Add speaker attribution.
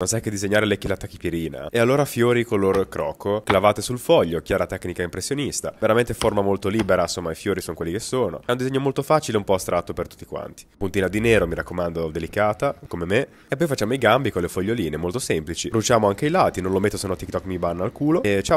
Speaker 1: Non sai che disegnare le la tachipirina. E allora fiori color croco, clavate sul foglio, chiara tecnica impressionista. Veramente forma molto libera, insomma i fiori sono quelli che sono. È un disegno molto facile, un po' astratto per tutti quanti. Puntina di nero, mi raccomando, delicata, come me. E poi facciamo i gambi con le foglioline, molto semplici. Bruciamo anche i lati, non lo metto se no TikTok mi banna al culo. E ciao!